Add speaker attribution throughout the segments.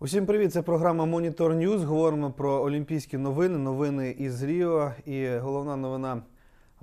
Speaker 1: Усім привіт! Це програма Монітор Ньюз. Говоримо про олімпійські новини, новини із Ріо. І головна новина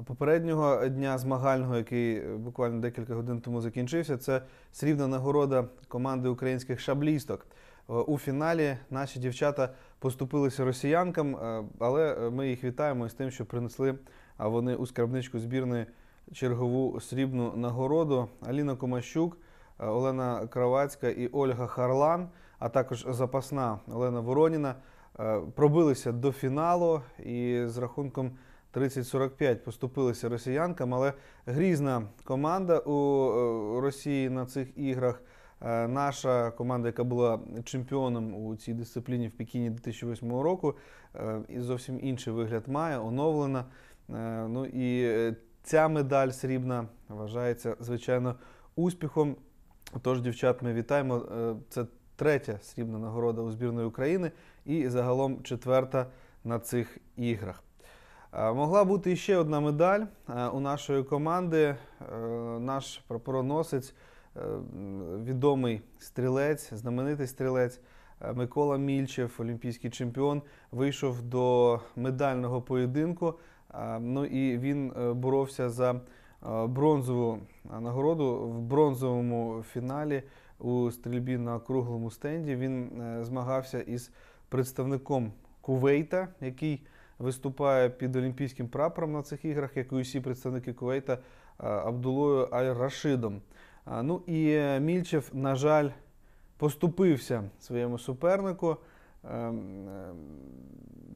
Speaker 1: попереднього дня змагального, який буквально декілька годин тому закінчився, це срібна нагорода команди українських шаблісток. Е, у фіналі наші дівчата поступилися росіянкам, е, але ми їх вітаємо з тим, що принесли вони у скарбничку збірної чергову срібну нагороду. Аліна Комащук, е, Олена Кравацька і Ольга Харлан а також запасна Олена Вороніна е, пробилися до фіналу і з рахунком 30-45 поступилися росіянкам. Але грізна команда у е, Росії на цих іграх. Е, наша команда, яка була чемпіоном у цій дисципліні в Пекіні 2008 року, і зовсім інший вигляд має, оновлена. Ну і ця медаль срібна вважається звичайно успіхом. Тож, дівчат, ми вітаємо. Це третя срібна нагорода у збірної України і загалом четверта на цих іграх. Е, могла бути ще одна медаль е, у нашої команди. Е, наш прапороносець, відомий стрілець, знаменитий стрілець Микола Мільчев, олімпійський чемпіон, вийшов до медального поєдинку. Ну і він боровся за. Е, бронзову е, нагороду в бронзовому фіналі у стрільбі на круглому стенді. Він е, змагався із представником Кувейта, який виступає під олімпійським прапором на цих іграх, як і усі представники Кувейта Абдулою Аль-Рашидом. Ну і Мільчев, на жаль, поступився своєму супернику. Ем, ем,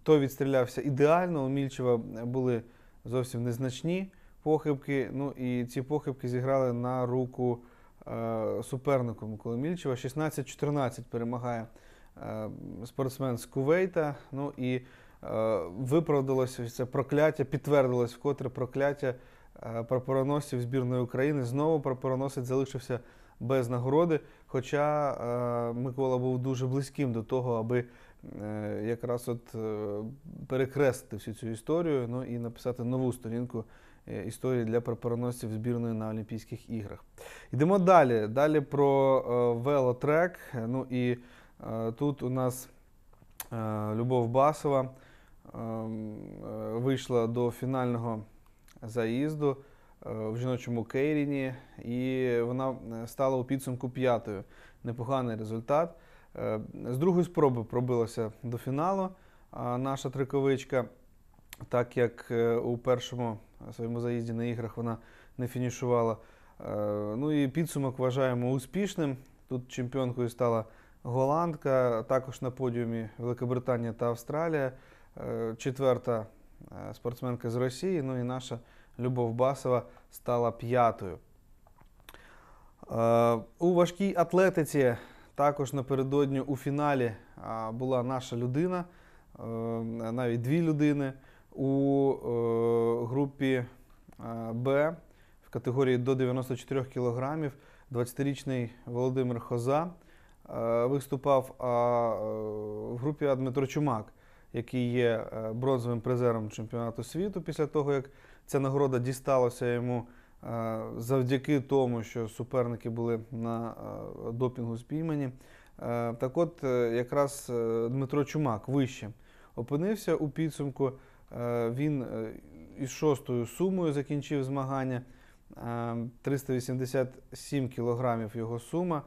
Speaker 1: той відстрілявся ідеально. У Мільчева були зовсім незначні похибки. Ну і ці похибки зіграли на руку е, супернику Миколи Мільчева. 16-14 перемагає е, спортсмен з Кувейта. Ну і е, виправдалося це прокляття, підтвердилось вкотре прокляття прапороносців збірної України. Знову прапороносець залишився. Без нагороди, хоча е, Микола був дуже близьким до того, аби якраз от е, всю цю історію, ну і написати нову сторінку. Е, історії для прапороносців збірної на Олімпійських іграх. Йдемо далі. Далі про е, велотрек. Е, ну і тут у нас Любов Басова ем, вийшла до фінального заїзду в жіночому Кейріні, і вона стала у підсумку п'ятою. Непоганий результат. З другої спроби пробилася до фіналу наша триковичка, так як у першому своєму заїзді на іграх вона не фінішувала. Е, ну і підсумок вважаємо успішним. Тут чемпіонкою стала голландка, також на подіумі Великобританія та Австралія, е, четверта е, спортсменка з Росії. Ну і наша Любов Басова стала п'ятою. У важкій атлетиці також напередодні у фіналі була наша людина, навіть дві людини у е, групі е, Б в категорії до 94 кілограмів 20-річний Володимир Хоза е, виступав, а в групі Дмитро Чумак, який є бронзовим призером чемпіонату світу, після того, як ця нагорода дісталася йому завдяки тому, що суперники були на допінгу спіймані. Так от, якраз Дмитро Чумак вище опинився у підсумку. Е, він е, із шостою сумою закінчив змагання. 387 е, кілограмів його сума.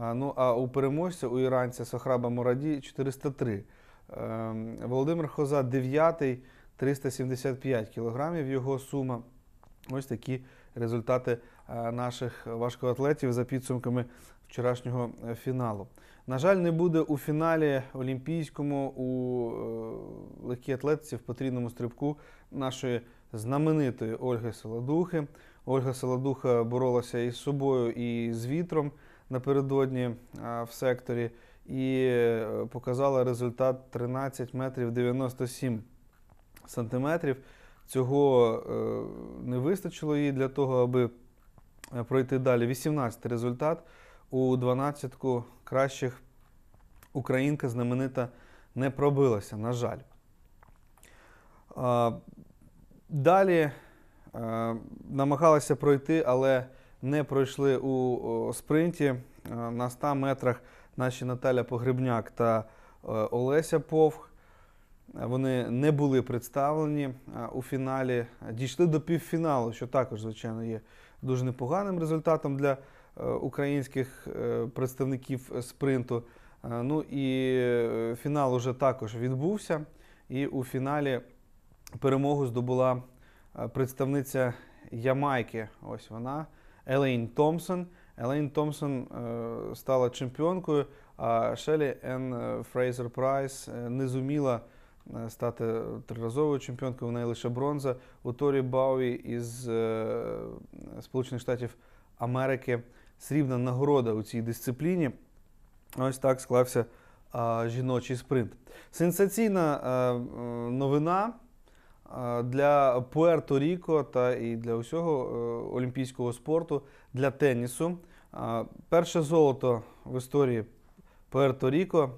Speaker 1: Ну а у переможця у іранця Сахраба Мораді 403. Володимир Хоза 9, 375 кілограмів його сума. Ось такі результати Е, наших важкоатлетів за підсумками вчорашнього е, фіналу. На жаль, не буде у фіналі Олімпійському у е, легкій атлетиці в потрійному стрибку нашої знаменитої Ольги Солодухи. Ольга Солодуха боролася із собою і з вітром напередодні в секторі і показала результат 13 метрів 97 сантиметрів. Цього не вистачило їй для того, аби Е, пройти далі. 18-й результат у 12-ку кращих українка знаменита не пробилася, на жаль. Е, далі е, намагалася пройти, але не пройшли у спринті. На 100 метрах наші Наталя Погребняк та Олеся Повх. Вони не були представлені у фіналі, дійшли до півфіналу, що також, звичайно, є дуже непоганим результатом для е, українських е, представників спринту. Е, ну і фінал уже також відбувся. І у фіналі перемогу здобула представниця Ямайки. Ось вона, Елейн Томпсон. Елейн Томпсон стала чемпіонкою, а Шелі Н. Фрейзер Прайс не зуміла. Е, стати триразовою чемпіонкою, в неї лише бронза. У Торі Бауі із е, Сполучених Штатів Америки срібна нагорода у цій дисципліні. Ось так склався жіночий спринт. Сенсаційна е, новина для Пуерто-Ріко та і для усього олімпійського спорту для тенісу. Перше золото в історії Пуерто-Ріко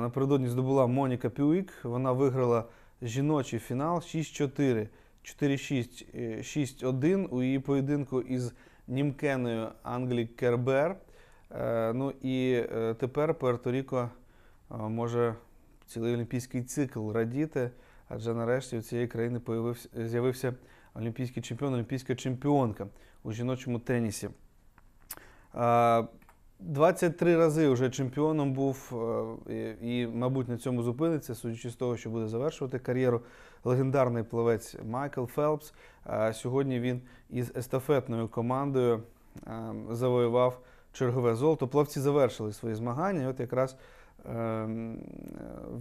Speaker 1: напередодні здобула Моніка Пюїк. Вона виграла жіночий фінал 6-4, 4-6, 6-1 у її поєдинку із німкеною Англі Кербер. Е, ну і е, тепер Пуерто-Ріко е, може цілий олімпійський цикл радіти, адже нарешті у цієї країни з'явився олімпійський чемпіон, олімпійська чемпіонка у жіночому тенісі. 23 рази вже чемпіоном був е, і, мабуть, на цьому зупиниться, судячи з того, що буде завершувати кар'єру. Легендарний плавець Майкл Фелпс. Е, сьогодні він із естафетною командою е, завоював чергове золото. Плавці завершили свої змагання. От якраз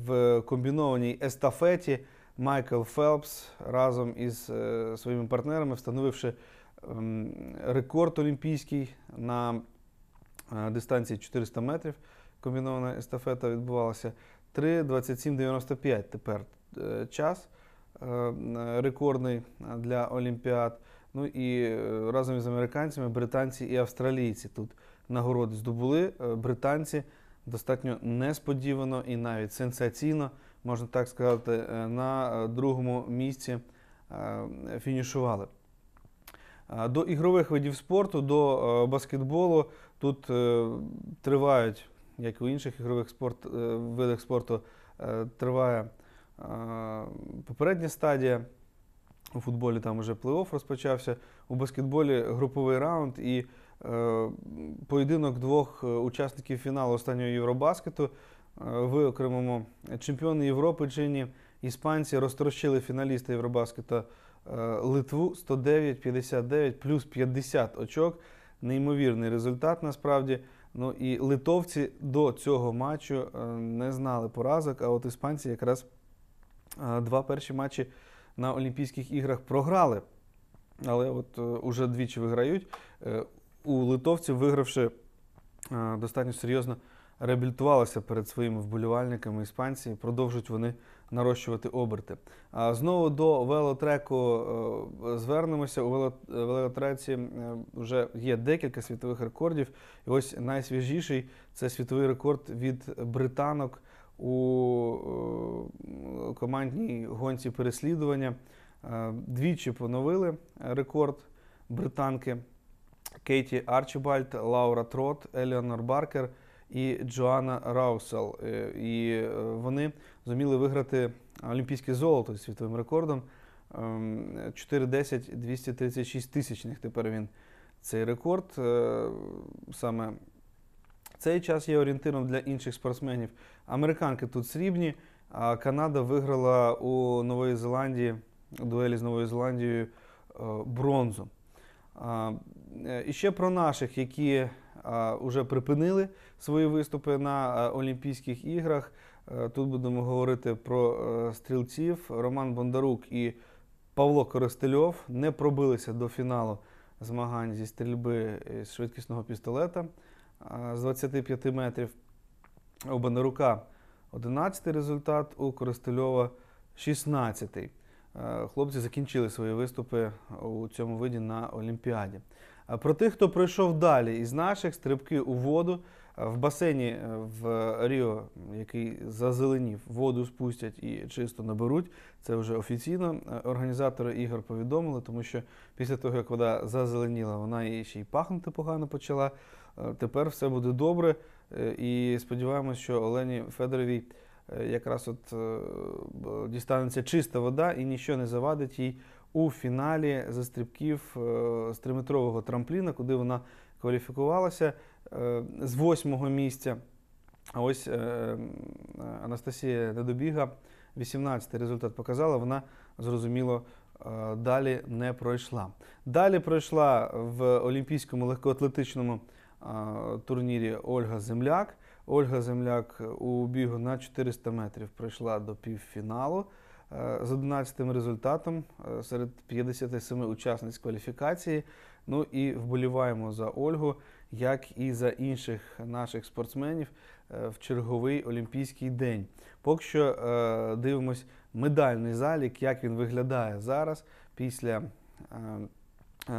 Speaker 1: в комбінованій естафеті Майкл Фелпс разом із своїми партнерами, встановивши рекорд олімпійський на Е, дистанції 400 метрів. Комбінована естафета відбувалася 3.27.95 тепер е, час е, рекордний для Олімпіад. Ну і разом із американцями, британці і австралійці тут нагороди здобули. Британці достатньо несподівано і навіть сенсаційно, можна так сказати, на другому місці фінішували. До ігрових видів спорту, до е, баскетболу тут е, тривають, як і в інших ігрових спорт, е, видах спорту, триває попередня стадія. У футболі там вже плей-офф розпочався. У баскетболі груповий раунд і поєдинок двох учасників фіналу останнього Євробаскету. Виокремимо чемпіони Європи чині іспанці розтрощили фіналіста Євробаскету. Е, Литву 109-59 плюс 50 очок. Неймовірний результат насправді. Ну і литовці до цього матчу е, не знали поразок, а от іспанці якраз е, два перші матчі на Олімпійських іграх програли. Але от уже двічі виграють. У литовців вигравши достатньо серйозно. Реабілітувалися перед своїми вболівальниками іспанці, продовжують вони нарощувати оберти. А знову до велотреку е, звернемося. У е, велотреці е, вже є декілька світових рекордів. І ось найсвіжіший це світовий рекорд від британок у командній гонці переслідування. Двічі поновили рекорд британки Кейті Арчібальд, Лаура Трот, Еліонор Баркер і Джоанна Раусел. Е, і е, вони зуміли виграти олімпійське золото зі світовим рекордом 4,10 ем, 236 тисячних. Тепер він цей рекорд. Е, саме цей час є орієнтиром для інших спортсменів. Американки тут срібні, а Канада виграла у Нової Зеландії дуелі з Новою Зеландією бронзу. І ще про наших, які вже припинили свої виступи на е, Олімпійських іграх. Е, тут будемо говорити про е, стрілців. Роман Бондарук і Павло Коростельов не пробилися до фіналу змагань зі стрільби з швидкісного пістолета з 25 метрів. У Бондарука 11 результат, у Коростельова 16. Хлопці закінчили свої виступи у цьому виді на Олімпіаді. Про тих, хто пройшов далі із наших стрибки у воду е, в басейні е, в Ріо, який зазеленів, воду спустять і чисто наберуть. Це вже офіційно е, організатори ігор повідомили, тому що після того, як вода зазеленіла, вона її ще й пахнути погано почала. Тепер все буде добре. І сподіваємось, що Олені Федоровій якраз от дістанеться чиста вода і нічого не завадить їй у фіналі зі стрибків е, з триметрового трампліна, куди вона кваліфікувалася е, з восьмого місця. А ось е, Анастасія Недобіга, 18-й результат показала, вона зрозуміло. Далі не пройшла. Далі пройшла в Олімпійському легкоатлетичному турнірі Ольга Земляк. Ольга Земляк у бігу на 400 метрів пройшла до півфіналу. Е, з 11 результатом е, серед 57 учасниць кваліфікації. Ну і вболіваємо за Ольгу, як і за інших наших спортсменів е, в черговий олімпійський день. Поки що дивимось медальний залік, як він виглядає зараз після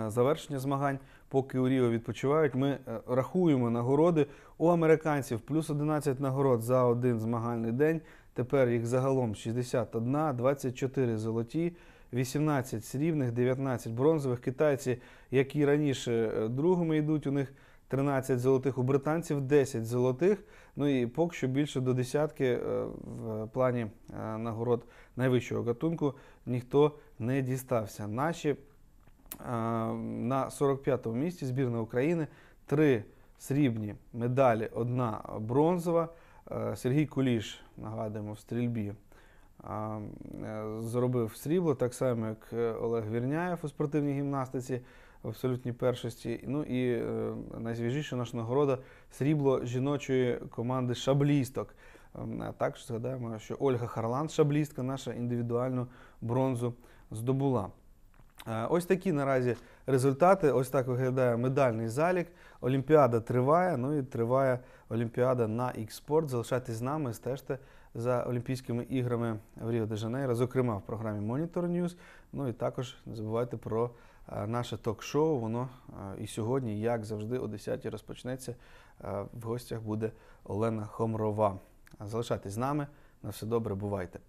Speaker 1: завершення змагань. Поки у Ріо відпочивають, ми рахуємо нагороди у американців плюс 11 нагород за один змагальний день. Тепер їх загалом 61, 24 золоті, 18 срібних, 19 бронзових. Китайці, які раніше е, другими йдуть, у них 13 золотих, у британців 10 золотих. Ну і поки що більше до десятки е, в плані е, нагород найвищого гатунку ніхто не дістався. Наші на 45-му місці збірна України три срібні медалі, одна бронзова. Е, Сергій Куліш, нагадуємо, в стрільбі е, зробив срібло, так само, як е, Олег Вірняєв у спортивній гімнастиці в абсолютній першості. Ну і найсвіжіша наша нагорода срібло жіночої команди шаблісток. Ем, також згадаємо, що Ольга Харлан, шаблістка, наша індивідуальну бронзу здобула. Ось такі наразі результати. Ось так виглядає медальний залік. Олімпіада триває, ну і триває Олімпіада на x Залишайтесь з нами, стежте за Олімпійськими іграми в Ріо де Жанейро, зокрема в програмі Monitor News. Ну і також не забувайте про е, наше ток-шоу. Воно е, і сьогодні, як завжди, о 10-й розпочнеться. Е, в гостях буде Олена Хомрова. Залишайтесь з нами. На все добре, бувайте.